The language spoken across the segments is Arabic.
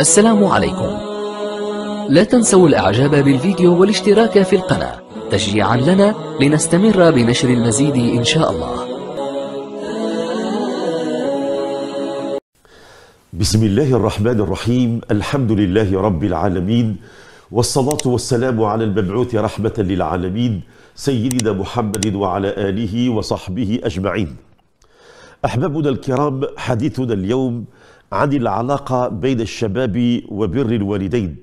السلام عليكم لا تنسوا الاعجاب بالفيديو والاشتراك في القناة تشجيعا لنا لنستمر بنشر المزيد ان شاء الله بسم الله الرحمن الرحيم الحمد لله رب العالمين والصلاة والسلام على المبعوث رحمة للعالمين سيدنا محمد وعلى آله وصحبه أجمعين أحبابنا الكرام حديثنا اليوم عن العلاقة بين الشباب وبر الوالدين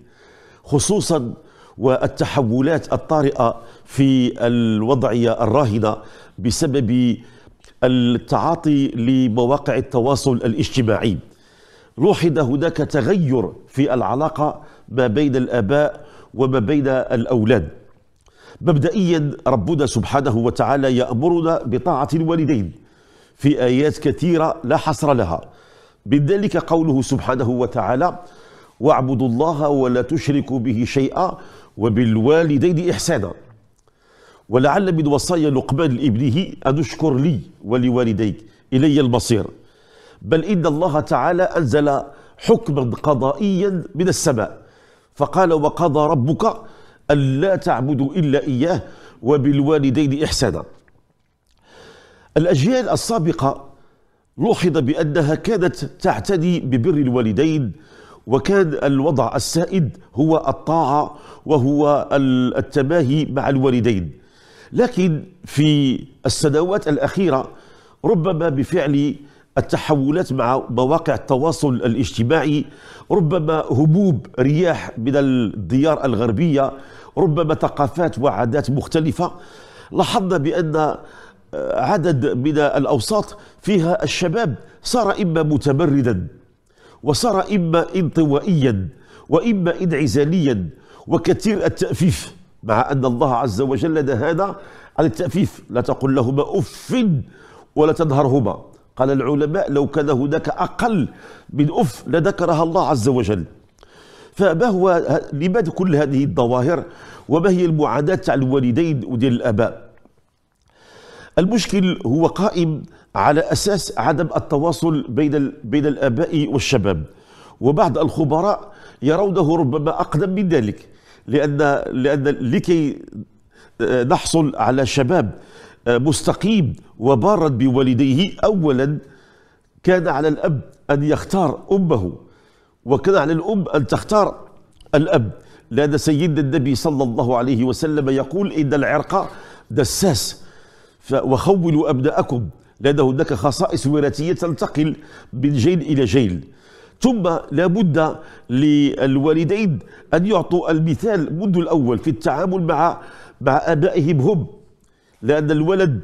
خصوصا والتحولات الطارئة في الوضعية الراهنة بسبب التعاطي لمواقع التواصل الاجتماعي لوحظ هناك تغير في العلاقة ما بين الآباء وما بين الأولاد مبدئيا ربنا سبحانه وتعالى يأمرنا بطاعة الوالدين في آيات كثيرة لا حصر لها بذلك قوله سبحانه وتعالى واعبدوا الله ولا تشركوا به شيئا وبالوالدين إحسانا ولعل من وصايا لقمان لابنه أن اشكر لي ولوالديك إلي المصير بل إن الله تعالى أنزل حكما قضائيا من السماء فقال وقضى ربك ألا تعبدوا إلا إياه وبالوالدين إحسانا الأجيال السابقة لوحظ بأنها كانت تعتدي ببر الوالدين وكان الوضع السائد هو الطاعة وهو التماهي مع الوالدين لكن في السنوات الأخيرة ربما بفعل التحولات مع مواقع التواصل الاجتماعي ربما هبوب رياح من الديار الغربية ربما ثقافات وعادات مختلفة لاحظنا بأن عدد من الأوساط فيها الشباب صار إما متمردا وصار إما انطوائيا وإما انعزاليا وكثير التأفيف مع أن الله عز وجل هذا عن التأفيف لا تقل لهما أف ولا تنهرهما قال العلماء لو كان هناك أقل من أف لذكرها الله عز وجل فما هو لماذا كل هذه الظواهر وما هي المعاناة على الوالدين وديال الآباء المشكل هو قائم على أساس عدم التواصل بين, بين الآباء والشباب وبعض الخبراء يرونه ربما أقدم من ذلك لأن, لأن لكي نحصل على شباب مستقيم وبارا بوالديه أولا كان على الأب أن يختار أمه وكان على الأم أن تختار الأب لأن سيدنا النبي صلى الله عليه وسلم يقول إن العرق دساس وخولوا أبناءكم لأنه هناك خصائص وراثية تنتقل من جيل إلى جيل ثم لابد للوالدين أن يعطوا المثال منذ الأول في التعامل مع مع أبائهم هم لأن الولد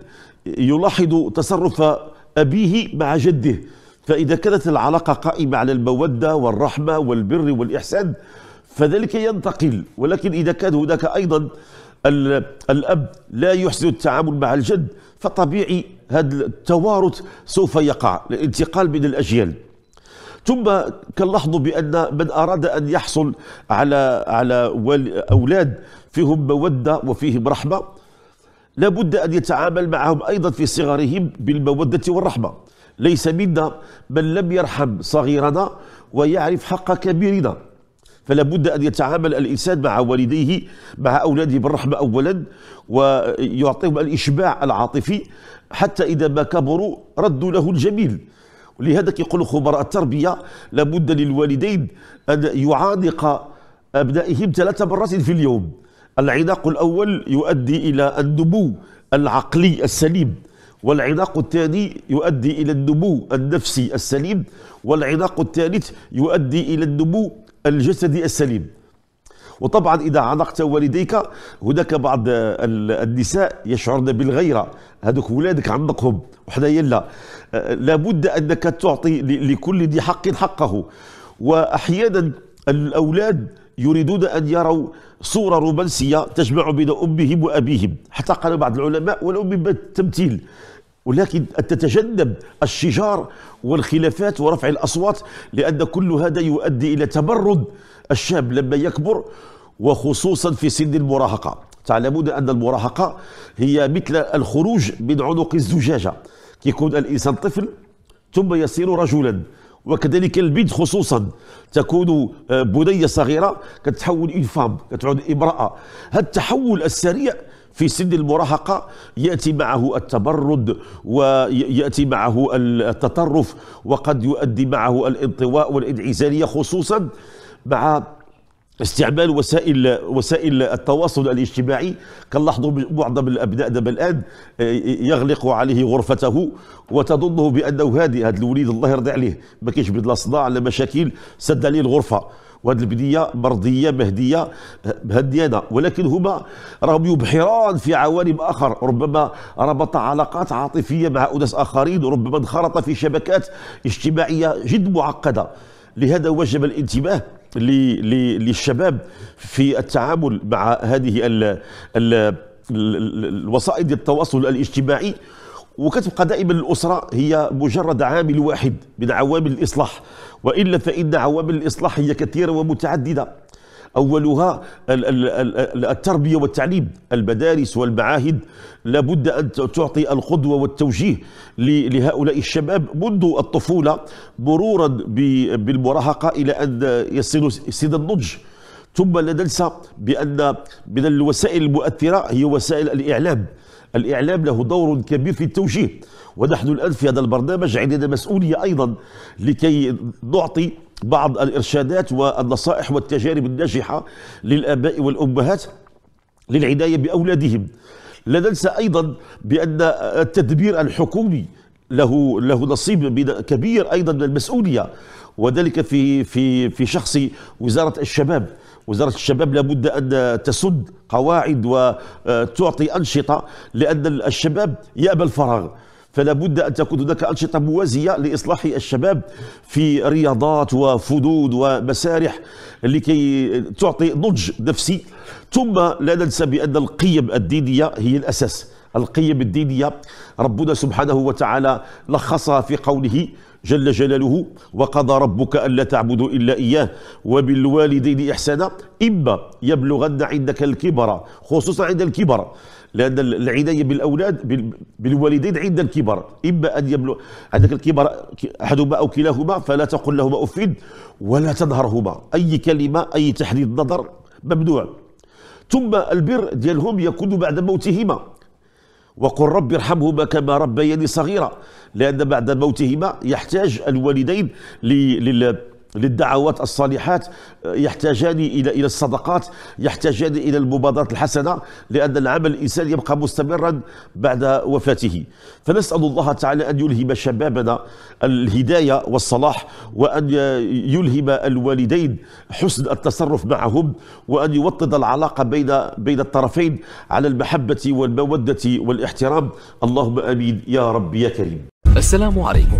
يلاحظ تصرف أبيه مع جده فإذا كانت العلاقة قائمة على المودة والرحمة والبر والإحسان فذلك ينتقل ولكن إذا كان هناك أيضا الأب لا يحسن التعامل مع الجد فطبيعي هذا التوارث سوف يقع الانتقال بين الأجيال ثم كنلاحظوا بأن من أراد أن يحصل على على أولاد فيهم مودة وفيهم رحمة لابد أن يتعامل معهم أيضا في صغرهم بالمودة والرحمة ليس منا من لم يرحم صغيرنا ويعرف حق كبيرنا فلا بد أن يتعامل الإنسان مع والديه مع أولاده بالرحمة أولا ويعطيهم الإشباع العاطفي حتى إذا ما كبروا ردوا له الجميل ولهذا يقول خبراء التربية لابد للوالدين أن يعانق أبنائهم ثلاث مرات في اليوم العناق الأول يؤدي إلى النمو العقلي السليم والعناق الثاني يؤدي إلى النمو النفسي السليم والعناق الثالث يؤدي إلى النمو الجسدي السليم وطبعا اذا عانقت والديك هناك بعض النساء يشعرن بالغيره هذوك ولادك عانقهم وحنايا لا لابد انك تعطي لكل ذي حق حقه واحيانا الاولاد يريدون ان يروا صوره رومانسيه تجمع بين امهم وابيهم حتى قال بعض العلماء ولو من التمثيل ولكن تتجنب الشجار والخلافات ورفع الأصوات لأن كل هذا يؤدي إلى تبرد الشاب لما يكبر وخصوصا في سن المراهقة تعلمون أن المراهقة هي مثل الخروج من عنق الزجاجة يكون الإنسان طفل ثم يصير رجلا وكذلك البنت خصوصا تكون آه، بنية صغيرة كتحول إنفام كتعود امرأة هذا التحول السريع في سن المراهقة يأتي معه التبرد ويأتي معه التطرف وقد يؤدي معه الانطواء والانعزالية خصوصا مع استعمال وسائل وسائل التواصل الاجتماعي كنلاحظوا معظم الابناء دابا الان آه، يغلق عليه غرفته وتظنه بانه هادي هذا الوليد الله يرضي عليه ما كاينش بيد لا صداع لا مشاكل سد عليه الغرفه وهذه البنيه مرضيه مهديه مهديانه ولكن هما راهم يبحران في عوالم اخر ربما ربط علاقات عاطفيه مع اناس اخرين ربما انخرط في شبكات اجتماعيه جد معقده لهذا وجب الانتباه للشباب في التعامل مع هذه ال ال الوسائط التواصل الاجتماعي وكتبقى دائما الأسرة هي مجرد عامل واحد من عوامل الإصلاح وإلا فإن عوامل الإصلاح هي كثيرة ومتعددة أولها التربية والتعليم المدارس والمعاهد لابد أن تعطي القدوة والتوجيه لهؤلاء الشباب منذ الطفولة مرورا بالمراهقة إلى أن يصلوا سن النضج ثم لا ننسى بأن من الوسائل المؤثرة هي وسائل الإعلام الإعلام له دور كبير في التوجيه ونحن الآن في هذا البرنامج عندنا مسؤولية أيضا لكي نعطي بعض الإرشادات والنصائح والتجارب الناجحة للآباء والأمهات للعناية بأولادهم لا ننسى أيضا بأن التدبير الحكومي له له نصيب كبير ايضا من المسؤوليه وذلك في في في شخص وزاره الشباب وزاره الشباب لابد ان تسد قواعد وتعطي انشطه لان الشباب يابى الفراغ فلا بد أن تكون هناك أنشطة موازية لإصلاح الشباب في رياضات وفنون ومسارح لكي تعطي نضج نفسي ثم لا ننسى بأن القيم الدينية هي الأساس القيم الدينية ربنا سبحانه وتعالى لخصها في قوله جل جلاله وقضى ربك ألا تعبدوا إلا إياه وبالوالدين إحسانا إما يبلغن عندك الكبر خصوصا عند الكبر لأن العناية بالأولاد بالوالدين عند الكبر إما أن يبلغ عندك الكبر أحدهما أو كلاهما فلا تقل لهما أف ولا تنهرهما أي كلمة أي تحديد نظر ممنوع ثم البر ديالهم يكون بعد موتهما وقل رب ارحمهما كما ربياني صغيرا لأن بعد موتهما يحتاج الوالدين لل للدعوات الصالحات يحتاجان الى الى الصدقات يحتاجان الى المبادرات الحسنه لان العمل الانسان يبقى مستمرا بعد وفاته فنسال الله تعالى ان يلهم شبابنا الهدايه والصلاح وان يلهم الوالدين حسن التصرف معهم وان يوطد العلاقه بين بين الطرفين على المحبه والموده والاحترام اللهم امين يا رب يا كريم السلام عليكم